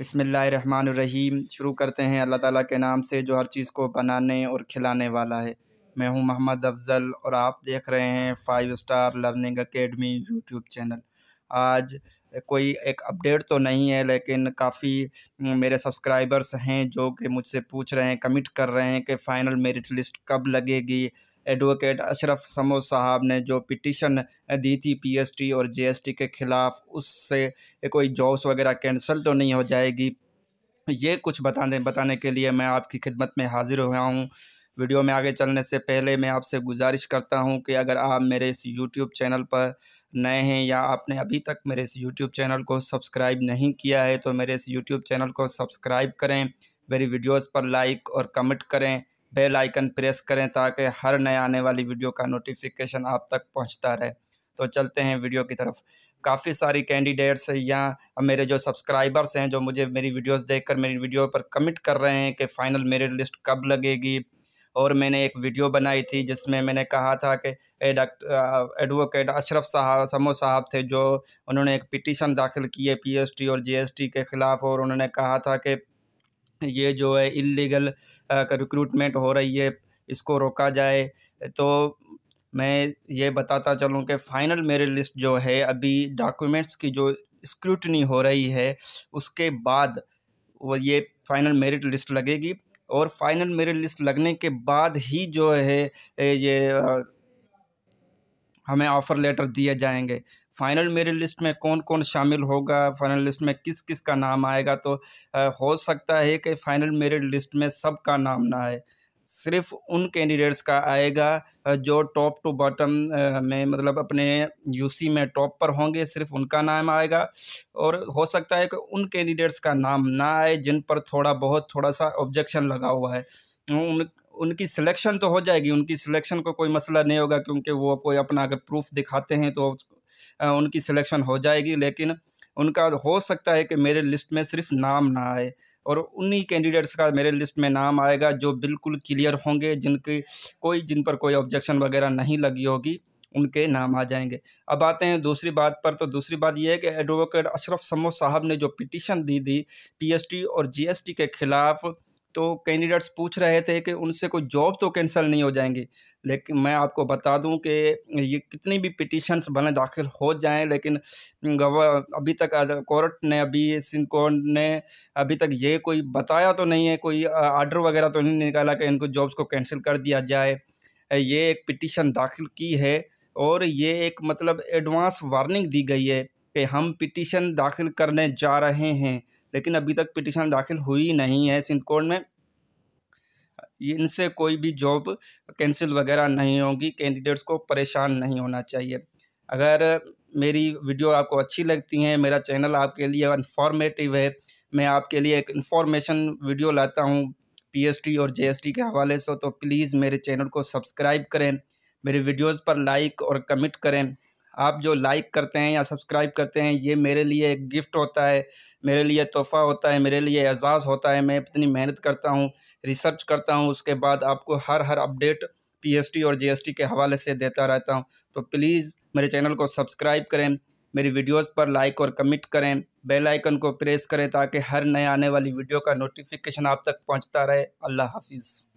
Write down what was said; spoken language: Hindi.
बसमीम शुरू करते हैं अल्लाह ताला के नाम से जो हर चीज़ को बनाने और खिलाने वाला है मैं हूं मोहम्मद अफजल और आप देख रहे हैं five star learning academy YouTube channel आज कोई एक अपडेट तो नहीं है लेकिन काफ़ी मेरे सब्सक्राइबर्स हैं जो कि मुझसे पूछ रहे हैं कमिट कर रहे हैं कि फ़ाइनल मेरिट लिस्ट कब लगेगी एडवोकेट अशरफ समो साहब ने जो पिटिशन दी थी पीएसटी और जीएसटी के ख़िलाफ़ उससे कोई जॉब्स वगैरह कैंसिल तो नहीं हो जाएगी ये कुछ बताने बताने के लिए मैं आपकी खिदमत में हाज़िर हुआ हूँ वीडियो में आगे चलने से पहले मैं आपसे गुजारिश करता हूं कि अगर आप मेरे इस यूट्यूब चैनल पर नए हैं या आपने अभी तक मेरे इस यूट्यूब चैनल को सब्सक्राइब नहीं किया है तो मेरे इस यूट्यूब चैनल को सब्सक्राइब करें मेरी वीडियोस पर लाइक और कमेंट करें बेल आइकन प्रेस करें ताकि हर नए आने वाली वीडियो का नोटिफिकेशन आप तक पहुंचता रहे तो चलते हैं वीडियो की तरफ काफ़ी सारी कैंडिडेट्स या मेरे जो सब्सक्राइबर्स हैं जो मुझे मेरी वीडियोस देखकर मेरी वीडियो पर कमिट कर रहे हैं कि फ़ाइनल मेरिट लिस्ट कब लगेगी और मैंने एक वीडियो बनाई थी जिसमें मैंने कहा था कि डॉक्टर एडवोकेट अशरफ साहब समो साहब थे जो उन्होंने एक पिटीशन दाखिल किए पीएसटी और जीएसटी के ख़िलाफ़ और उन्होंने कहा था कि ये जो है इलीगल रिक्रूटमेंट हो रही है इसको रोका जाए तो मैं ये बताता चलूँ कि फ़ाइनल मेरी लिस्ट जो है अभी डॉक्यूमेंट्स की जो स्क्रूटनी हो रही है उसके बाद वो ये फ़ाइनल मेरिट लिस्ट लगेगी और फाइनल मेरिट लिस्ट लगने के बाद ही जो है ये हमें ऑफ़र लेटर दिए जाएंगे फाइनल मेरी लिस्ट में कौन कौन शामिल होगा फाइनल लिस्ट में किस किस का नाम आएगा तो हो सकता है कि फाइनल मेरिट लिस्ट में सब का नाम ना आए सिर्फ उन कैंडिडेट्स का आएगा जो टॉप टू बॉटम में मतलब अपने यूसी में टॉप पर होंगे सिर्फ उनका नाम आएगा और हो सकता है कि उन कैंडिडेट्स का नाम ना आए जिन पर थोड़ा बहुत थोड़ा सा ऑब्जेक्शन लगा हुआ है उन उनकी सिलेक्शन तो हो जाएगी उनकी सिलेक्शन को कोई मसला नहीं होगा क्योंकि वो कोई अपना अगर प्रूफ दिखाते हैं तो उनकी सिलेक्शन हो जाएगी लेकिन उनका हो सकता है कि मेरे लिस्ट में सिर्फ नाम ना आए और उन्हीं कैंडिडेट्स का मेरे लिस्ट में नाम आएगा जो बिल्कुल क्लियर होंगे जिनकी कोई जिन पर कोई ऑब्जेक्शन वगैरह नहीं लगी होगी उनके नाम आ जाएंगे अब आते हैं दूसरी बात पर तो दूसरी बात यह है कि एडवोकेट अशरफ समो साहब ने जो पिटिशन दी थी पीएसटी और जीएसटी के खिलाफ तो कैंडिडेट्स पूछ रहे थे कि उनसे कोई जॉब तो कैंसिल नहीं हो जाएंगी लेकिन मैं आपको बता दूं कि ये कितनी भी पिटिशन्स भले दाखिल हो जाएं लेकिन गवर अभी तक कोर्ट ने अभी सिंध कोर्ट ने अभी तक ये कोई बताया तो नहीं है कोई आर्डर वगैरह तो नहीं निकाला कि इनको जॉब्स को कैंसिल कर दिया जाए ये एक पिटिशन दाखिल की है और ये एक मतलब एडवांस वार्निंग दी गई है कि हम पिटिशन दाखिल करने जा रहे हैं लेकिन अभी तक पिटिशन दाखिल हुई नहीं है सिंध कोर्ट में इनसे कोई भी जॉब कैंसिल वगैरह नहीं होगी कैंडिडेट्स को परेशान नहीं होना चाहिए अगर मेरी वीडियो आपको अच्छी लगती है मेरा चैनल आपके लिए इन्फॉर्मेटिव है मैं आपके लिए एक इन्फॉर्मेशन वीडियो लाता हूँ पीएसटी और जेएसटी के हवाले से तो प्लीज़ मेरे चैनल को सब्सक्राइब करें मेरे वीडियोज़ पर लाइक और कमेंट करें आप जो लाइक करते हैं या सब्सक्राइब करते हैं ये मेरे लिए एक गिफ्ट होता है मेरे लिए तोहफ़ा होता है मेरे लिए एजाज़ होता है मैं इतनी मेहनत करता हूँ रिसर्च करता हूँ उसके बाद आपको हर हर अपडेट पी और जी के हवाले से देता रहता हूँ तो प्लीज़ मेरे चैनल को सब्सक्राइब करें मेरी वीडियोस पर लाइक और कमेंट करें बेल आइकन को प्रेस करें ताकि हर नए आने वाली वीडियो का नोटिफिकेशन आप तक पहुंचता रहे अल्लाह हाफिज़